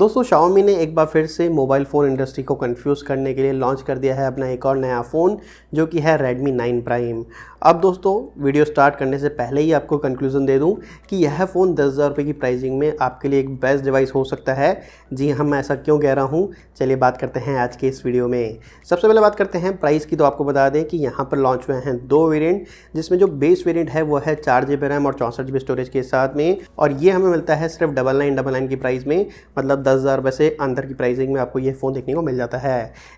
दोस्तों शाओमी ने एक बार फिर से मोबाइल फ़ोन इंडस्ट्री को कंफ्यूज करने के लिए लॉन्च कर दिया है अपना एक और नया फ़ोन जो कि है Redmi 9 प्राइम अब दोस्तों वीडियो स्टार्ट करने से पहले ही आपको कंक्लूजन दे दूं कि यह फ़ोन दस हज़ार रुपये की प्राइसिंग में आपके लिए एक बेस्ट डिवाइस हो सकता है जी हाँ मैं ऐसा क्यों कह रहा हूँ चलिए बात करते हैं आज के इस वीडियो में सबसे पहले बात करते हैं प्राइस की तो आपको बता दें कि यहाँ पर लॉन्च हुए हैं दो वेरियंट जिसमें जो बेस वेरियंट है वो है चार जी रैम और चौंसठ स्टोरेज के साथ में और ये हमें मिलता है सिर्फ डबल नाइन डबल नाइन की प्राइस में मतलब दस हज़ार रुपये से अंदर की प्राइसिंग में आपको ये फ़ोन देखने को मिल जाता है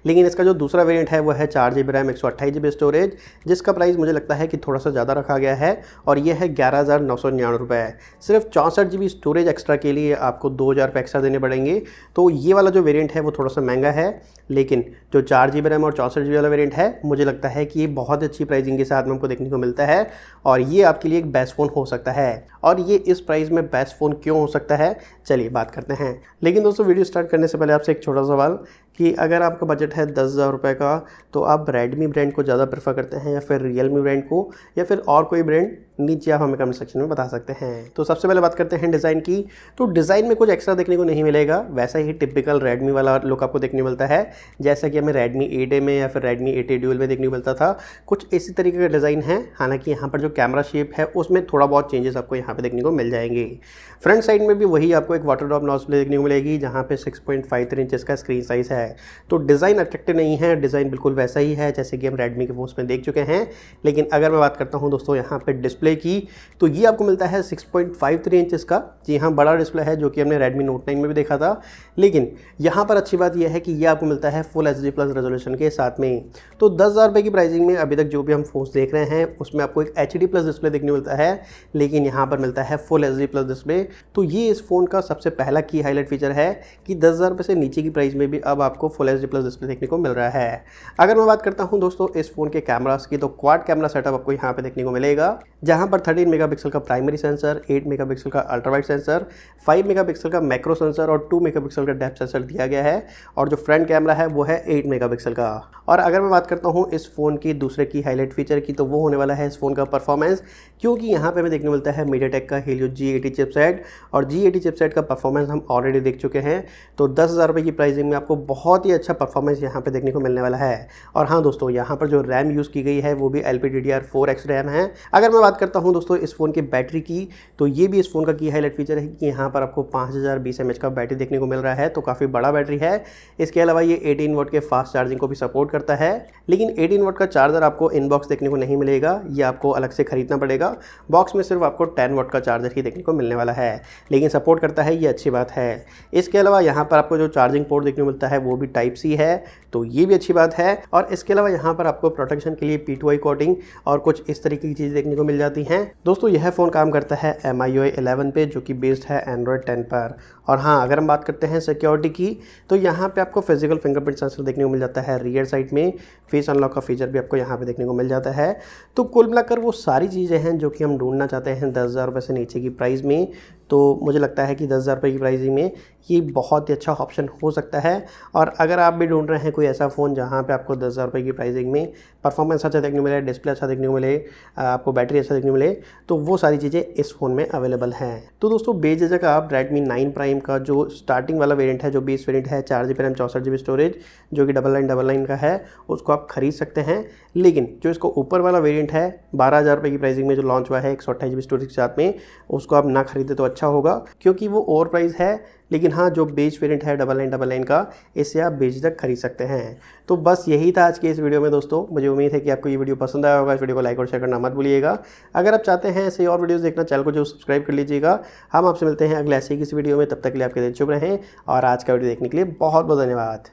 लेकिन इसका जो दूसरा वेरियंट है वह है चार जी बी रैम एक सौ अट्ठाईस जी बी स्टोरेज जिसका प्राइस मुझे लगता है कि थोड़ा सा ज़्यादा रखा गया है और यह है ग्यारह हज़ार नौ सौ निन्यानवे रुपये सिर्फ चौंसठ जी बी स्टोरेज एक्स्ट्रा के लिए आपको दो हज़ार रुपये एक्स्ट्रा देने पड़ेंगे तो ये वाला जो वेरियंट है वो थोड़ा सा महंगा है लेकिन जो चार जी बी रैम और चौंसठ जी वाला वेरियंट है मुझे लगता है कि ये बहुत अच्छी प्राइसिंग के साथ में हमको देखने को मिलता है और ये आपके लिए एक बेस्ट फ़ोन हो सकता है और ये इस प्राइस में बेस्ट फ़ोन क्यों हो सकता है चलिए बात करते हैं लेकिन लेकिन दोस्तों वीडियो स्टार्ट करने से पहले आपसे एक छोटा सवाल कि अगर आपका बजट है दस हज़ार रुपये का तो आप रेडमी ब्रांड को ज़्यादा प्रेफर करते हैं या फिर रियल मी ब्रांड को या फिर और कोई ब्रांड नीचे आप हमें कमेंट सेक्शन में बता सकते हैं तो सबसे पहले बात करते हैं डिज़ाइन की तो डिज़ाइन में कुछ एक्स्ट्रा देखने को नहीं मिलेगा वैसा ही टिपिकल रेडमी वाला लुक आपको देखने मिलता है जैसा कि हमें रेडमी एट में या फिर रेडमी एट ए ड्यूल में देखने को मिलता था कुछ इसी तरीके का डिज़ाइन है हालांकि यहाँ पर जो कैमरा शेप है उसमें थोड़ा बहुत चेंजेस आपको यहाँ पर देखने को मिल जाएंगे फ्रंट साइड में भी वही आपको एक वाटर ड्रॉप नॉज देखने को मिलेगी जहाँ पर six point five three inches का स्क्रीन साइज़ है तो डिज़ाइन अट्रेक्टिव नहीं है डिज़ाइन बिल्कुल वैसा ही है जैसे कि हम रेडमी के फोन में देख चुके हैं लेकिन अगर मैं बात करता हूँ दोस्तों यहाँ पर डिस्प्ले डिस्प्ले की तो ये आपको मिलता है 6.53 पॉइंट इंचज़ का जी हाँ बड़ा डिस्प्ले है जो कि हमने Redmi Note 9 में भी देखा था लेकिन यहाँ पर अच्छी बात यह है कि ये आपको मिलता है full H D plus resolution के साथ में तो दस हज़ार की प्राइसिंग में अभी तक जो भी हम फ़ोन देख रहे हैं उसमें आपको एक एच डी प्लस डिस्प्ले देखने मिलता है लेकिन यहाँ पर मिलता है full H D plus display तो ये इस फ़ोन का सबसे पहला की हाईलाइट फीचर है कि दस हज़ार से नीचे की प्राइस में भी अब आपको full H D plus display देखने को मिल रहा है अगर मैं बात करता हूँ दोस्तों इस फ़ोन के कैमराज की तो क्वाड कैमरा सेटअप आपको यहाँ पर देखने को मिलेगा जहाँ पर 13 मेगापिक्सल का प्राइमरी सेंसर 8 मेगापिक्सल का अल्ट्रावाइट सेंसर 5 मेगापिक्सल का मैक्रो सेंसर और 2 मेगापिक्सल का डेप्थ सेंसर दिया गया है और जो फ्रंट कैमरा है वो है 8 मेगापिक्सल का और अगर मैं बात करता हूँ इस फ़ोन की दूसरे की हाईलाइट फीचर की तो वो होने वाला है इस फ़ोन का परफॉर्मेंस क्योंकि यहाँ पर हमें देखने मिलता है मीडिया का हेलियो जी एटी चिपसेट और जी एटी चिपसेट का परफॉर्मेंस हम ऑलरेडी देख चुके हैं तो दस हज़ार रुपये की प्राइसिंग में आपको बहुत ही अच्छा परफॉर्मेंस यहाँ पर देखने को मिलने वाला है और हाँ दोस्तों यहाँ पर जो रैम यूज़ की गई है वो भी L P D D R four X RAM है अगर मैं बात करता हूँ दोस्तों इस फ़ोन की बैटरी की तो ये भी इस फ़ोन का की हाईलाइट फीचर है कि यहाँ पर आपको पाँच हज़ार का बैटरी देखने को मिल रहा है तो काफ़ी बड़ा बैटरी है इसके अलावा ये एटीन वोट के फास्ट चार्जिंग को भी सपोर्ट करता है लेकिन एटीन वोट का चार्जर आपको इनबॉक्स देखने को नहीं मिलेगा ये आपको अलग से खरीदना पड़ेगा बॉक्स में सिर्फ आपको टेन वोट का चार्जर ही देखने को मिलने वाला है लेकिन सपोर्ट करता है ये अच्छी बात है इसके अलावा यहाँ पर आपको जो चार्जिंग पोर्ट देखने को मिलता है वो भी टाइप सी है तो ये भी अच्छी बात है और इसके अलावा यहाँ पर आपको प्रोटेक्शन के लिए पी कोटिंग और कुछ इस तरीके की चीज़ देखने को मिल जाती हैं दोस्तों यह फ़ोन काम करता है एम आई ओ एलेवन पे जो कि बेस्ड है एंड्रॉयड टेन पर और हाँ अगर हम बात करते हैं सिक्योरिटी की तो यहाँ पे आपको फिजिकल फिंगरप्रिंट सेंसर देखने को मिल जाता है रियर साइड में फेस अनलॉक का फीचर भी आपको यहाँ पे देखने को मिल जाता है तो कुल मिलाकर वो सारी चीज़ें हैं जो कि हम ढूंढना चाहते हैं दस हज़ार रुपये से नीचे की प्राइस में तो मुझे लगता है कि दस हज़ार रुपये की प्राइसिंग में ये बहुत ही अच्छा ऑप्शन हो सकता है और अगर आप भी ढूंढ रहे हैं कोई ऐसा फ़ोन जहाँ पे आपको दस हज़ार रुपये की प्राइसिंग में परफॉर्मेंस अच्छा देखने को मिले डिस्प्ले अच्छा देखने को मिले आपको बैटरी अच्छा देखने को मिले तो वो सारी चीज़ें इस फ़ोन में अवेलेबल हैं तो दोस्तों बेझिझक आप रेडमी नाइन प्राइम का जो स्टार्टिंग वाला वेरियंट है जो बीस वेरियंट है चार जी रैम चौंसठ जी स्टोरेज जो कि डबल नाइन डबल नाइन का है उसको आप खरीद सकते हैं लेकिन जो इसको ऊपर वाला वेरियंट है बारह हज़ार रुपये की प्राइसिंग में जो लॉन्च हुआ है एक सौ अट्ठाईस जी स्टोरेज के साथ में उसको आप ना खरीदें तो अच्छा होगा क्योंकि वो ओवर प्राइस है लेकिन हाँ जो बेच वेरिएंट है डबल नाइन डबल नाइन का इससे आप बेच तक खरीद सकते हैं तो बस यही था आज के इस वीडियो में दोस्तों मुझे उम्मीद है कि आपको ये वीडियो पसंद आया होगा इस वीडियो को लाइक और शेयर करना मत भूलिएगा अगर आप चाहते हैं ऐसे और वीडियोज़ देखना चैनल को जो सब्सक्राइब कर लीजिएगा हम आपसे मिलते हैं अगले ऐसे ही किसी वीडियो में तब तक के लिए आपके दिन चुप रहें और आज का वीडियो देखने के लिए बहुत बहुत धन्यवाद